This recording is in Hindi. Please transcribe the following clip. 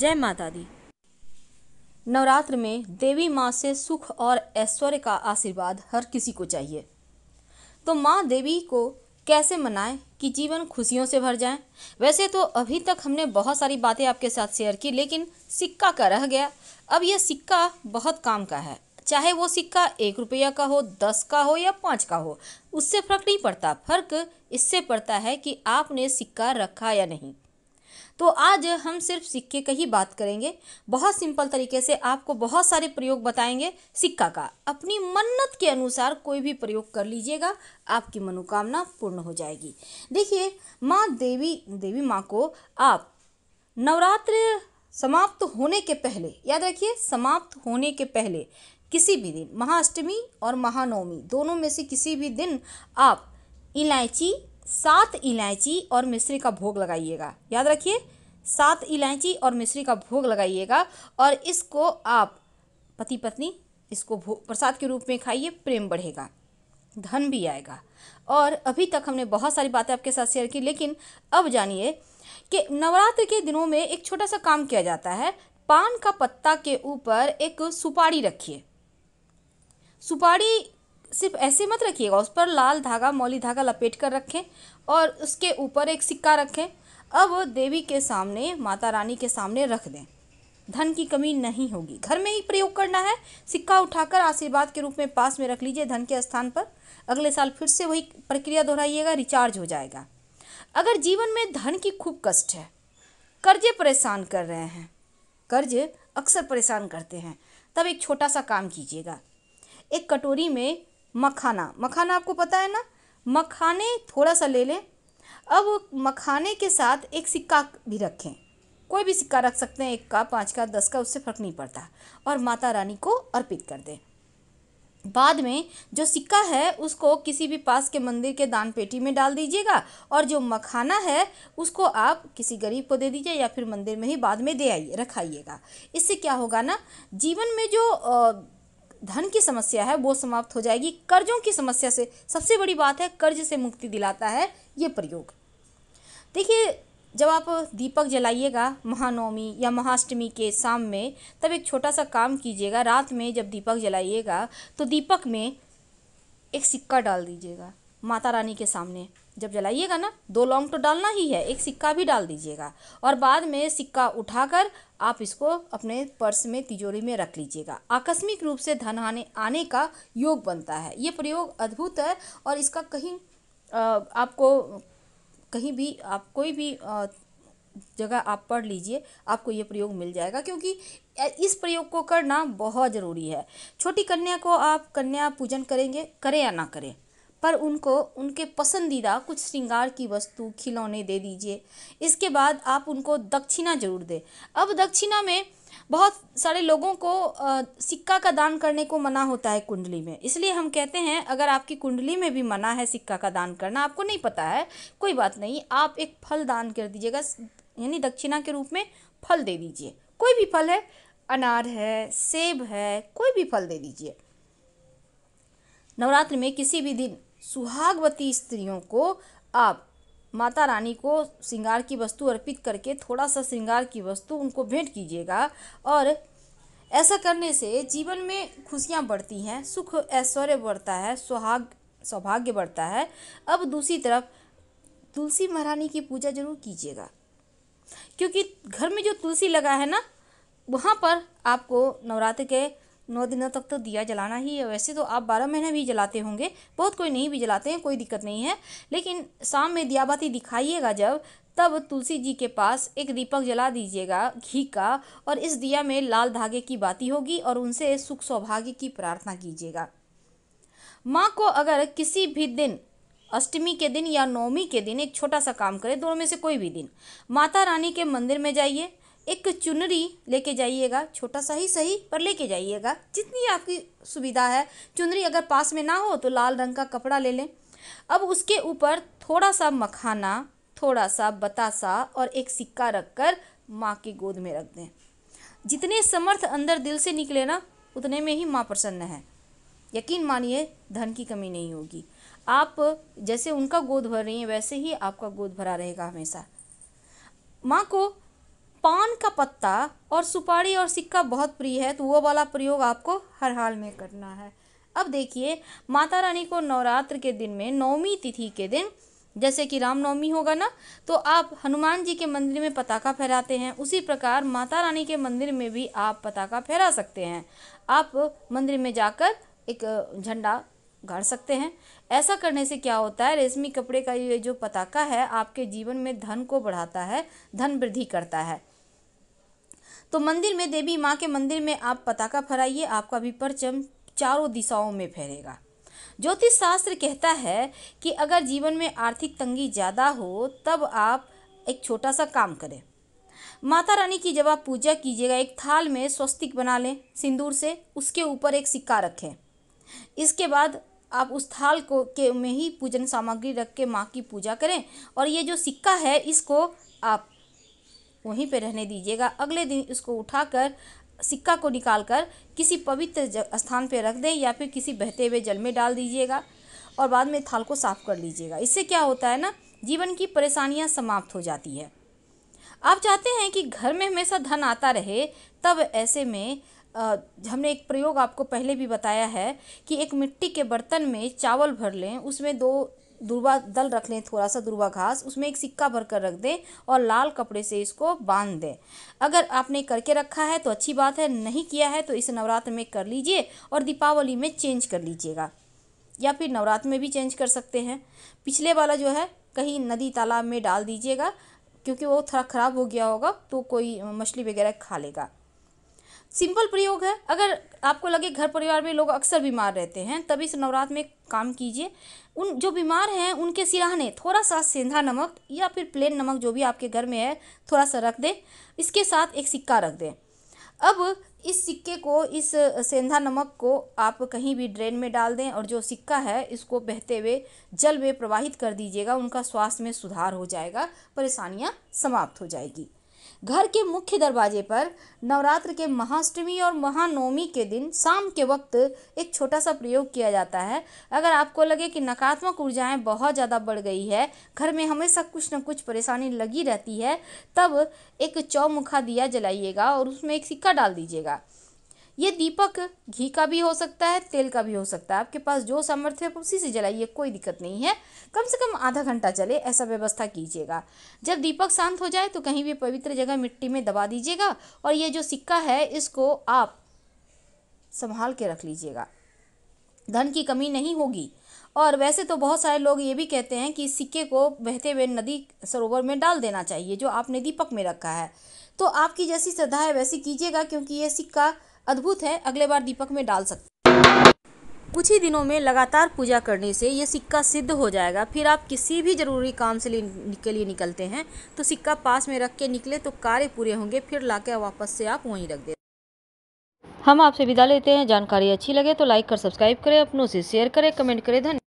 जय माता दी नवरात्र में देवी माँ से सुख और ऐश्वर्य का आशीर्वाद हर किसी को चाहिए तो माँ देवी को कैसे मनाएं कि जीवन खुशियों से भर जाए वैसे तो अभी तक हमने बहुत सारी बातें आपके साथ शेयर की लेकिन सिक्का का रह गया अब यह सिक्का बहुत काम का है चाहे वो सिक्का एक रुपया का हो दस का हो या पाँच का हो उससे फर्क नहीं पड़ता फर्क इससे पड़ता है कि आपने सिक्का रखा या नहीं तो आज हम सिर्फ सिक्के का ही बात करेंगे बहुत सिंपल तरीके से आपको बहुत सारे प्रयोग बताएंगे सिक्का का अपनी मन्नत के अनुसार कोई भी प्रयोग कर लीजिएगा आपकी मनोकामना पूर्ण हो जाएगी देखिए माँ देवी देवी माँ को आप नवरात्र समाप्त होने के पहले याद रखिए समाप्त होने के पहले किसी भी दिन महाअष्टमी और महानवमी दोनों में से किसी भी दिन आप इलायची सात इलायची और मिश्री का भोग लगाइएगा याद रखिए सात इलायची और मिश्री का भोग लगाइएगा और इसको आप पति पत्नी इसको प्रसाद के रूप में खाइए प्रेम बढ़ेगा धन भी आएगा और अभी तक हमने बहुत सारी बातें आपके साथ शेयर की लेकिन अब जानिए कि नवरात्र के दिनों में एक छोटा सा काम किया जाता है पान का पत्ता के ऊपर एक सुपारी रखिए सुपारी सिर्फ ऐसे मत रखिएगा उस पर लाल धागा मौली धागा लपेट कर रखें और उसके ऊपर एक सिक्का रखें अब देवी के सामने माता रानी के सामने रख दें धन की कमी नहीं होगी घर में ही प्रयोग करना है सिक्का उठाकर आशीर्वाद के रूप में पास में रख लीजिए धन के स्थान पर अगले साल फिर से वही प्रक्रिया दोहराइएगा रिचार्ज हो जाएगा अगर जीवन में धन की खूब कष्ट है कर्जे परेशान कर रहे हैं कर्ज अक्सर परेशान करते हैं तब एक छोटा सा काम कीजिएगा एक कटोरी में मखाना मखाना आपको पता है ना मखाने थोड़ा सा ले लें अब मखाने के साथ एक सिक्का भी रखें कोई भी सिक्का रख सकते हैं एक का पाँच का दस का उससे फर्क नहीं पड़ता और माता रानी को अर्पित कर दें बाद में जो सिक्का है उसको किसी भी पास के मंदिर के दान पेटी में डाल दीजिएगा और जो मखाना है उसको आप किसी गरीब को दे दीजिए या फिर मंदिर में ही बाद में दे आइए रखाइएगा इससे क्या होगा ना जीवन में जो आ, धन की समस्या है वो समाप्त हो जाएगी कर्जों की समस्या से सबसे बड़ी बात है कर्ज से मुक्ति दिलाता है ये प्रयोग देखिए जब आप दीपक जलाइएगा महानवमी या महाअष्टमी के शाम में तब एक छोटा सा काम कीजिएगा रात में जब दीपक जलाइएगा तो दीपक में एक सिक्का डाल दीजिएगा माता रानी के सामने जब जलाइएगा ना दो लौंग तो डालना ही है एक सिक्का भी डाल दीजिएगा और बाद में सिक्का उठाकर आप इसको अपने पर्स में तिजोरी में रख लीजिएगा आकस्मिक रूप से धन आने आने का योग बनता है ये प्रयोग अद्भुत है और इसका कहीं आपको कहीं भी आप कोई भी जगह आप पढ़ लीजिए आपको ये प्रयोग मिल जाएगा क्योंकि इस प्रयोग को करना बहुत ज़रूरी है छोटी कन्या को आप कन्या पूजन करेंगे करें या ना करें पर उनको उनके पसंदीदा कुछ श्रृंगार की वस्तु खिलौने दे दीजिए इसके बाद आप उनको दक्षिणा ज़रूर दें अब दक्षिणा में बहुत सारे लोगों को आ, सिक्का का दान करने को मना होता है कुंडली में इसलिए हम कहते हैं अगर आपकी कुंडली में भी मना है सिक्का का दान करना आपको नहीं पता है कोई बात नहीं आप एक फल दान कर दीजिएगा यानी दक्षिणा के रूप में फल दे दीजिए कोई भी फल है अनार है सेब है कोई भी फल दे दीजिए नवरात्र में किसी भी दिन सुहागवती स्त्रियों को आप माता रानी को श्रृंगार की वस्तु अर्पित करके थोड़ा सा श्रृंगार की वस्तु उनको भेंट कीजिएगा और ऐसा करने से जीवन में खुशियाँ बढ़ती हैं सुख ऐश्वर्य बढ़ता है सुहाग सौभाग्य बढ़ता है अब दूसरी तरफ तुलसी महारानी की पूजा जरूर कीजिएगा क्योंकि घर में जो तुलसी लगा है ना वहाँ पर आपको नवरात्र के नौ दिनों तक तो दिया जलाना ही है वैसे तो आप बारह महीने भी जलाते होंगे बहुत कोई नहीं भी जलाते हैं कोई दिक्कत नहीं है लेकिन शाम में दियाबाती दिखाइएगा जब तब तुलसी जी के पास एक दीपक जला दीजिएगा घी का और इस दिया में लाल धागे की बाती होगी और उनसे सुख सौभाग्य की प्रार्थना कीजिएगा माँ को अगर किसी भी दिन अष्टमी के दिन या नवमी के दिन एक छोटा सा काम करें दोनों में से कोई भी दिन माता रानी के मंदिर में जाइए एक चुनरी लेके जाइएगा छोटा सा ही सही पर लेके जाइएगा जितनी आपकी सुविधा है चुनरी अगर पास में ना हो तो लाल रंग का कपड़ा ले लें अब उसके ऊपर थोड़ा सा मखाना थोड़ा सा बतासा और एक सिक्का रखकर माँ की गोद में रख दें जितने समर्थ अंदर दिल से निकले ना उतने में ही माँ प्रसन्न है यकीन मानिए धन की कमी नहीं होगी आप जैसे उनका गोद भर रही हैं वैसे ही आपका गोद भरा रहेगा हमेशा माँ को पान का पत्ता और सुपारी और सिक्का बहुत प्रिय है तो वो वाला प्रयोग आपको हर हाल में करना है अब देखिए माता रानी को नवरात्र के दिन में नवमी तिथि के दिन जैसे कि रामनवमी होगा ना तो आप हनुमान जी के मंदिर में पताका फहराते हैं उसी प्रकार माता रानी के मंदिर में भी आप पताका फहरा सकते हैं आप मंदिर में जाकर एक झंडा गाड़ सकते हैं ऐसा करने से क्या होता है रेशमी कपड़े का ये जो पताका है आपके जीवन में धन को बढ़ाता है धन वृद्धि करता है तो मंदिर में देवी माँ के मंदिर में आप पताका फहराइए आपका भी परचम चारों दिशाओं में फहरेगा ज्योतिष शास्त्र कहता है कि अगर जीवन में आर्थिक तंगी ज़्यादा हो तब आप एक छोटा सा काम करें माता रानी की जब आप पूजा कीजिएगा एक थाल में स्वस्तिक बना लें सिंदूर से उसके ऊपर एक सिक्का रखें इसके बाद आप उस थाल को के में ही पूजन सामग्री रख के माँ की पूजा करें और ये जो सिक्का है इसको आप वहीं पर रहने दीजिएगा अगले दिन इसको उठाकर सिक्का को निकालकर किसी पवित्र स्थान पर रख दें या फिर किसी बहते हुए जल में डाल दीजिएगा और बाद में थाल को साफ कर लीजिएगा इससे क्या होता है ना जीवन की परेशानियां समाप्त हो जाती है आप चाहते हैं कि घर में हमेशा धन आता रहे तब ऐसे में आ, हमने एक प्रयोग आपको पहले भी बताया है कि एक मिट्टी के बर्तन में चावल भर लें उसमें दो दुर्वा दल रख लें थोड़ा सा दुर्वा घास उसमें एक सिक्का भर कर रख दें और लाल कपड़े से इसको बांध दें अगर आपने करके रखा है तो अच्छी बात है नहीं किया है तो इसे नवरात्र में कर लीजिए और दीपावली में चेंज कर लीजिएगा या फिर नवरात्र में भी चेंज कर सकते हैं पिछले वाला जो है कहीं नदी तालाब में डाल दीजिएगा क्योंकि वो थोड़ा ख़राब हो गया होगा तो कोई मछली वगैरह खा लेगा सिंपल प्रयोग है अगर आपको लगे घर परिवार में लोग अक्सर बीमार रहते हैं तब इस नवरात्र में काम कीजिए उन जो बीमार हैं उनके सिराहने थोड़ा सा सेंधा नमक या फिर प्लेन नमक जो भी आपके घर में है थोड़ा सा रख दें इसके साथ एक सिक्का रख दें अब इस सिक्के को इस सेंधा नमक को आप कहीं भी ड्रेन में डाल दें और जो सिक्का है इसको बहते हुए जल में प्रवाहित कर दीजिएगा उनका स्वास्थ्य में सुधार हो जाएगा परेशानियाँ समाप्त हो जाएगी घर के मुख्य दरवाजे पर नवरात्र के महाअष्टमी और महानवमी के दिन शाम के वक्त एक छोटा सा प्रयोग किया जाता है अगर आपको लगे कि नकारात्मक ऊर्जाएं बहुत ज़्यादा बढ़ गई है घर में हमेशा कुछ न कुछ परेशानी लगी रहती है तब एक चौमुखा दिया जलाइएगा और उसमें एक सिक्का डाल दीजिएगा ये दीपक घी का भी हो सकता है तेल का भी हो सकता है आपके पास जो सामर्थ्य है उसी से जलाइए कोई दिक्कत नहीं है कम से कम आधा घंटा चले ऐसा व्यवस्था कीजिएगा जब दीपक शांत हो जाए तो कहीं भी पवित्र जगह मिट्टी में दबा दीजिएगा और ये जो सिक्का है इसको आप संभाल के रख लीजिएगा धन की कमी नहीं होगी और वैसे तो बहुत सारे लोग ये भी कहते हैं कि सिक्के को बहते हुए नदी सरोवर में डाल देना चाहिए जो आपने दीपक में रखा है तो आपकी जैसी श्रद्धा है वैसी कीजिएगा क्योंकि ये सिक्का अद्भुत है अगले बार दीपक में डाल सकते कुछ ही दिनों में लगातार पूजा करने से ये सिक्का सिद्ध हो जाएगा फिर आप किसी भी ज़रूरी काम से के लिए निकलते हैं तो सिक्का पास में रख के निकले तो कार्य पूरे होंगे फिर ला वापस से आप वहीं रख दें हम आपसे विदा लेते हैं जानकारी अच्छी लगे तो लाइक कर सब्सक्राइब करें अपनों से शेयर करें कमेंट करें धन्यवाद